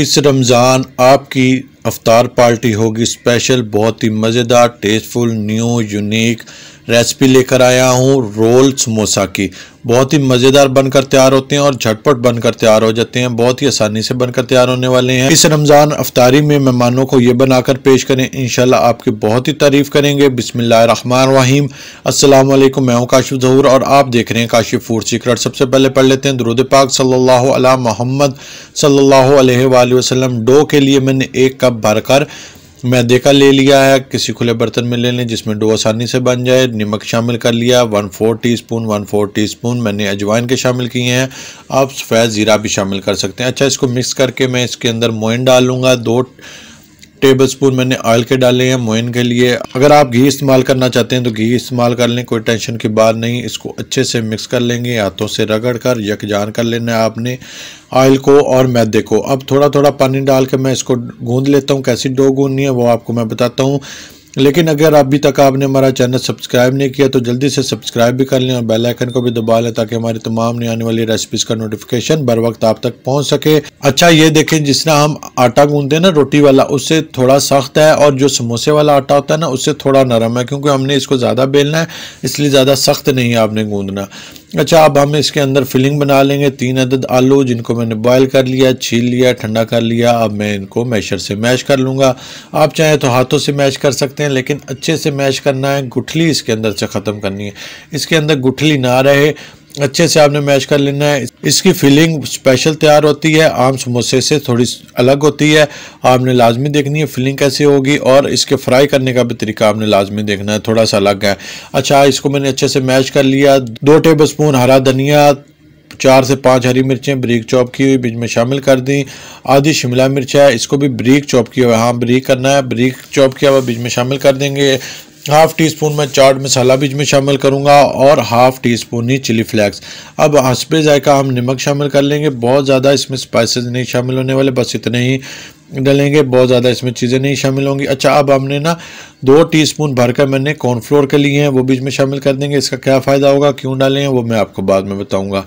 इस रमज़ान आपकी अफ्तार पार्टी होगी स्पेशल बहुत ही मज़ेदार टेस्टफुल न्यू यूनिक रेसिपी लेकर आया हूँ रोल समोसा की बहुत ही मज़ेदार बनकर तैयार होते हैं और झटपट बनकर तैयार हो जाते हैं बहुत ही आसानी से बनकर तैयार होने वाले हैं इस रमज़ान अफ्तारी में मेहमानों को ये बनाकर पेश करें इनशाला आपकी बहुत ही तारीफ़ करेंगे वहीम असलम मैं हूँ काशिफ जहूर और आप देख रहे हैं काशिफ फूड सीक्रेट सबसे पहले पढ़ लेते हैं दरुद पाक सल्ला मोहम्मद सल्ला वसलम डो के लिए मैंने एक कप भरकर मैं देखा ले लिया है किसी खुले बर्तन में ले लें जिसमें डो आसानी से बन जाए नमक शामिल कर लिया one four teaspoon one four teaspoon मैंने अजवाइन के शामिल किए हैं आप सफ़ेद ज़ीरा भी शामिल कर सकते हैं अच्छा इसको मिक्स करके मैं इसके अंदर मोइन डाल लूँगा दो टेबल स्पून मैंने ऑयल के डाले हैं मोइन के लिए अगर आप घी इस्तेमाल करना चाहते हैं तो घी इस्तेमाल कर लें कोई टेंशन की बात नहीं इसको अच्छे से मिक्स कर लेंगे हाथों से रगड़ कर यकजान कर लेना है आपने ऑयल को और मैदे को अब थोड़ा थोड़ा पानी डाल के मैं इसको गूँध लेता हूँ कैसी डो गूँधनी है वो आपको मैं बताता हूँ लेकिन अगर अभी तक आपने हमारा चैनल सब्सक्राइब नहीं किया तो जल्दी से सब्सक्राइब भी कर लें और बेल आइकन को भी दबा लें ताकि हमारी तमाम नई आने वाली रेसिपीज का नोटिफिकेशन बर वक्त आप तक पहुंच सके अच्छा ये देखें जिस तरह हम आटा गूंदते हैं ना रोटी वाला उससे थोड़ा सख्त है और जो समोसे वाला आटा होता है ना उससे थोड़ा नरम है क्योंकि हमने इसको ज़्यादा बेलना है इसलिए ज़्यादा सख्त नहीं है आपने गूंदना अच्छा अब हम इसके अंदर फिलिंग बना लेंगे तीन अदद आलू जिनको मैंने बॉयल कर लिया छील लिया ठंडा कर लिया अब मैं इनको मैशर से मैश कर लूँगा आप चाहें तो हाथों से मैश कर सकते हैं लेकिन अच्छे से मैश करना है गुठली इसके अंदर से ख़त्म करनी है इसके अंदर गुठली ना रहे अच्छे से आपने मैश कर लेना है इसकी फिलिंग स्पेशल तैयार होती है आम समोसे से थोड़ी अलग होती है आपने लाजमी देखनी है फिलिंग कैसे होगी और इसके फ्राई करने का भी तरीका आपने लाजमी देखना है थोड़ा सा अलग है अच्छा इसको मैंने अच्छे से मैश कर लिया दो टेबल स्पून हरा धनिया चार से पाँच हरी मिर्चें ब्रीक चॉप की हुई बीच में शामिल कर दी आधी शिमला मिर्च है इसको भी ब्रीक चॉप किया हुआ हाँ ब्रीक करना है ब्रीक चॉप किया हुआ बीच में शामिल कर देंगे हाफ़ टी स्पून मैं चाट मसाला बीज में शामिल करूँगा और हाफ़ टी स्पून ही चिली फ्लेक्स अब हंसपे जायका हम नमक शामिल कर लेंगे बहुत ज़्यादा इसमें स्पाइसेस नहीं शामिल होने वाले बस इतने ही डलेंगे बहुत ज़्यादा इसमें चीज़ें नहीं शामिल होंगी अच्छा अब हमने ना दो टी स्पून भरकर मैंने कॉर्नफ्लोर के लिए हैं वो बीज में शामिल कर देंगे इसका क्या फ़ायदा होगा क्यों डालें वो मैं आपको बाद में बताऊँगा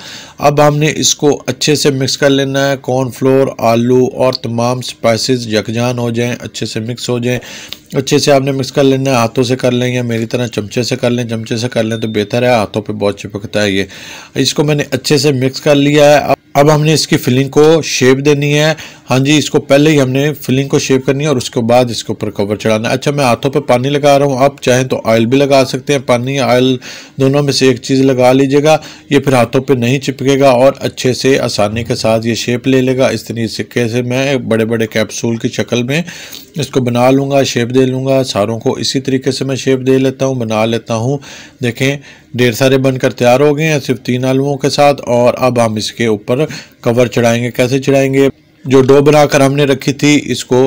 अब हमने इसको अच्छे से मिक्स कर लेना है कॉर्नफ्लोर आलू और तमाम स्पाइसिस यकजान हो जाएँ अच्छे से मिक्स हो जाएँ अच्छे से आपने मिक्स कर लेना हाथों से कर लें या मेरी तरह चमचे से कर लें चमचे से कर लें तो बेहतर है हाथों पे बहुत चिपकता है ये इसको मैंने अच्छे से मिक्स कर लिया है अब हमने इसकी फिलिंग को शेप देनी है हाँ जी इसको पहले ही हमने फिलिंग को शेप करनी है और उसके बाद इसके ऊपर कवर चढ़ाना है अच्छा मैं हाथों पे पानी लगा रहा हूँ आप चाहें तो ऑयल भी लगा सकते हैं पानी ऑयल दोनों में से एक चीज़ लगा लीजिएगा ये फिर हाथों पे नहीं चिपकेगा और अच्छे से आसानी के साथ ये शेप ले लेगा इस तरीके से मैं बड़े बड़े कैप्सूल की शक्ल में इसको बना लूँगा शेप दे लूँगा सारों को इसी तरीके से मैं शेप दे लेता हूँ बना लेता हूँ देखें ढेर सारे बनकर तैयार हो गए हैं सिर्फ तीन आलुओं के साथ और अब हम इसके ऊपर कवर चढ़ाएंगे कैसे चढ़ाएंगे जो डो बनाकर हमने रखी थी इसको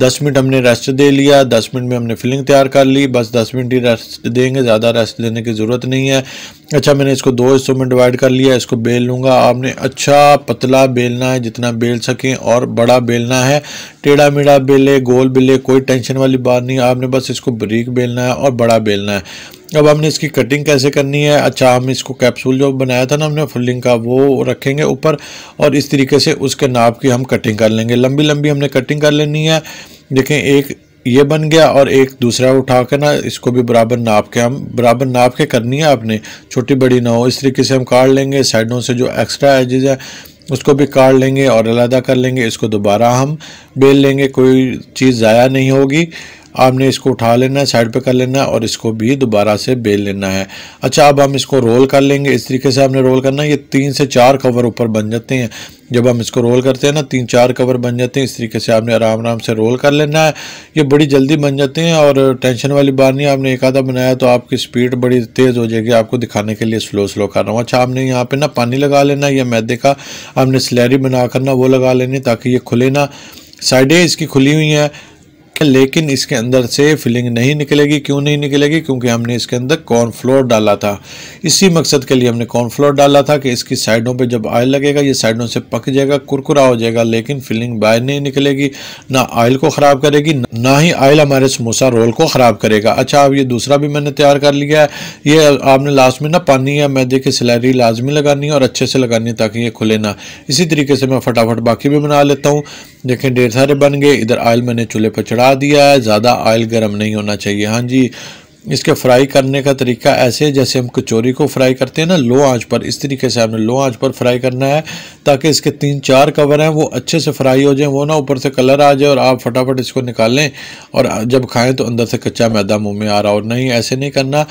10 मिनट हमने रेस्ट दे लिया 10 मिनट में हमने फिलिंग तैयार कर ली बस 10 मिनट ही रेस्ट देंगे ज़्यादा रेस्ट देने की ज़रूरत नहीं है अच्छा मैंने इसको दो हिस्सों में डिवाइड कर लिया इसको बेल लूँगा आपने अच्छा पतला बेलना है जितना बेल सकें और बड़ा बेलना है टेढ़ा मेढ़ा बेले गोल बेले कोई टेंशन वाली बात नहीं आपने बस इसको बरीक बेलना है और बड़ा बेलना है अब हमने इसकी कटिंग कैसे करनी है अच्छा हम इसको कैप्सूल जो बनाया था ना हमने फुलिंग का वो रखेंगे ऊपर और इस तरीके से उसके नाप की हम कटिंग कर लेंगे लंबी लंबी हमने कटिंग कर लेनी है देखें एक ये बन गया और एक दूसरा उठा के ना इसको भी बराबर नाप के हम बराबर नाप के करनी है आपने छोटी बड़ी ना हो इस तरीके से हम काट लेंगे साइडों से जो एक्स्ट्रा एजेज है उसको भी काट लेंगे और अलहदा कर लेंगे इसको दोबारा हम बेल लेंगे कोई चीज़ ज़ाया नहीं होगी आपने इसको उठा लेना है साइड पे कर लेना है और इसको भी दोबारा से बेल लेना है अच्छा अब हम इसको रोल कर लेंगे इस तरीके से हमने रोल करना है ये तीन से चार कवर ऊपर बन जाते हैं जब हम इसको रोल करते हैं ना तीन चार कवर बन जाते हैं इस तरीके से आपने आराम आराम से रोल कर लेना है ये बड़ी जल्दी बन जाते हैं और टेंशन वाली बात नहीं आपने एक आधा बनाया तो आपकी स्पीड बड़ी तेज़ हो जाएगी आपको दिखाने के लिए स्लो स्लो कर रहा हूँ अच्छा आपने यहाँ पे ना पानी लगा लेना या मैदे का आपने स्लैरी बना करना वो लगा लेनी ताकि ये खुले ना साइडें इसकी खुली हुई हैं लेकिन इसके अंदर से फिलिंग नहीं निकलेगी क्यों नहीं निकलेगी क्योंकि हमने इसके अंदर कॉर्नफ्लोर डाला था इसी मकसद के लिए हमने कॉर्नफ्लोर डाला था कि इसकी साइडों पे जब ऑयल लगेगा ये साइडों से पक जाएगा कुरकुरा हो जाएगा लेकिन फिलिंग बाहर नहीं निकलेगी ना ऑयल को ख़राब करेगी ना ही ऑयल हमारे समोसा रोल को ख़राब करेगा अच्छा अब ये दूसरा भी मैंने तैयार कर लिया है ये आपने लास्ट में ना पानी या मैदे की सिलैरी लाजमी लगानी है और अच्छे से लगानी है ताकि ये खुले ना इसी तरीके से मैं फटाफट बाकी भी बना लेता हूँ देखें ढेर सारे बन गए इधर ऑयल मैंने चूल्हे पर चढ़ा लगा दिया है ज़्यादा ऑयल गर्म नहीं होना चाहिए हाँ जी इसके फ्राई करने का तरीका ऐसे है जैसे हम कचौरी को फ्राई करते हैं ना लो आंच पर इस तरीके से हमने लो आंच पर फ्राई करना है ताकि इसके तीन चार कवर हैं वो अच्छे से फ्राई हो जाएं वो ना ऊपर से कलर आ जाए और आप फटाफट इसको निकालें और जब खाएं तो अंदर से कच्चा मैदा मुंह में आ रहा हो नहीं ऐसे नहीं करना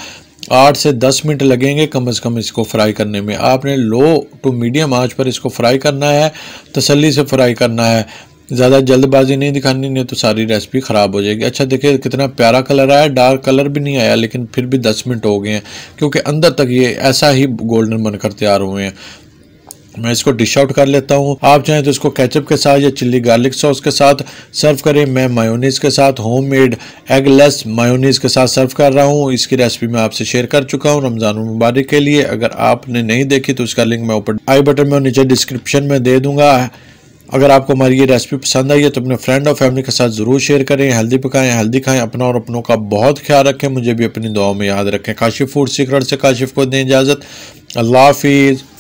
आठ से दस मिनट लगेंगे कम अज़ कम इसको फ्राई करने में आपने लो टू मीडियम आँच पर इसको फ्राई करना है तसली से फ्राई करना है ज़्यादा जल्दबाजी नहीं दिखानी नहीं तो सारी रेसिपी ख़राब हो जाएगी अच्छा देखिए कितना प्यारा कलर आया डार्क कलर भी नहीं आया लेकिन फिर भी दस मिनट हो गए हैं क्योंकि अंदर तक ये ऐसा ही गोल्डन बनकर तैयार हुए हैं मैं इसको डिश आउट कर लेता हूँ आप चाहें तो इसको कैचअप के साथ या चिल्ली गार्लिक सॉस के साथ सर्व करें मैं मायोनीज़ के साथ होममेड एगलेस मायोनीज़ के साथ सर्व कर रहा हूँ इसकी रेसिपी मैं आपसे शेयर कर चुका हूँ रमज़ान मुबारक के लिए अगर आपने नहीं देखी तो उसका लिंक मैं ऊपर आई बटन में नीचे डिस्क्रिप्शन में दे दूंगा अगर आपको हमारी ये रेसिपी पसंद आई है तो अपने फ्रेंड और फैमिली के साथ ज़रूर शेयर करें हेल्दी पकाएं हेल्दी खाएं अपना और अपनों का बहुत ख्याल रखें मुझे भी अपनी दुआओं में याद रखें काशिफ फूड सीक्रेट से काशिफ को दें इजाज़त अल्लाह हाफिज़